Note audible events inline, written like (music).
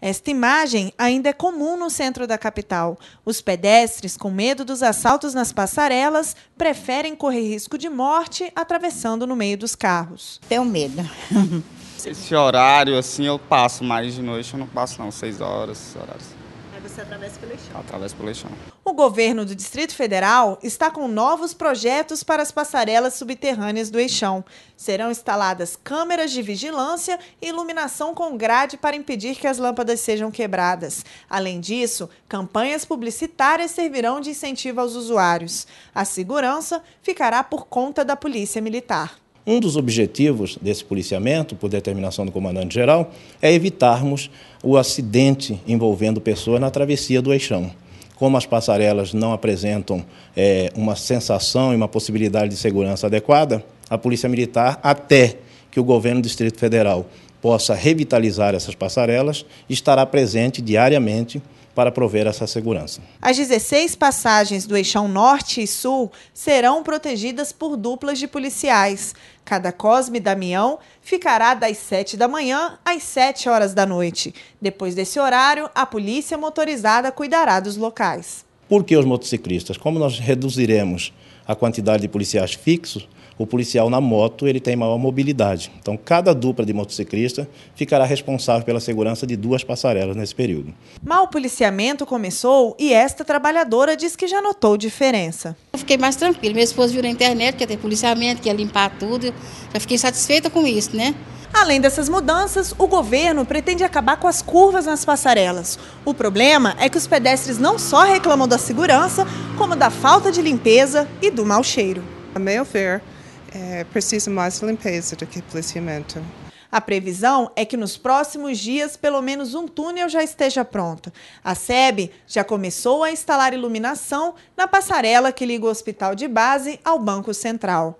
Esta imagem ainda é comum no centro da capital. Os pedestres, com medo dos assaltos nas passarelas, preferem correr risco de morte atravessando no meio dos carros. Tenho medo. (laughs) Esse horário, assim, eu passo mais de noite, eu não passo não, seis horas, horários. Aí você atravessa pelo lixão? Atravessa pelo lixão governo do Distrito Federal está com novos projetos para as passarelas subterrâneas do Eixão. Serão instaladas câmeras de vigilância e iluminação com grade para impedir que as lâmpadas sejam quebradas. Além disso, campanhas publicitárias servirão de incentivo aos usuários. A segurança ficará por conta da Polícia Militar. Um dos objetivos desse policiamento, por determinação do comandante-geral, é evitarmos o acidente envolvendo pessoas na travessia do Eixão como as passarelas não apresentam é, uma sensação e uma possibilidade de segurança adequada, a Polícia Militar, até que o governo do Distrito Federal possa revitalizar essas passarelas, estará presente diariamente para prover essa segurança. As 16 passagens do eixão norte e sul serão protegidas por duplas de policiais. Cada Cosme Damião ficará das 7 da manhã às 7 horas da noite. Depois desse horário, a polícia motorizada cuidará dos locais. Por que os motociclistas? Como nós reduziremos a quantidade de policiais fixos, o policial na moto ele tem maior mobilidade. Então, cada dupla de motociclista ficará responsável pela segurança de duas passarelas nesse período. Mal policiamento começou e esta trabalhadora diz que já notou diferença. Eu fiquei mais tranquila. Meu esposo viu na internet que ia ter policiamento, que ia limpar tudo. Já fiquei satisfeita com isso, né? Além dessas mudanças, o governo pretende acabar com as curvas nas passarelas. O problema é que os pedestres não só reclamam da segurança, como da falta de limpeza e do mau cheiro. Meio é fair é, precisa mais limpeza do que policiamento. A previsão é que nos próximos dias, pelo menos um túnel já esteja pronto. A SEB já começou a instalar iluminação na passarela que liga o hospital de base ao Banco Central.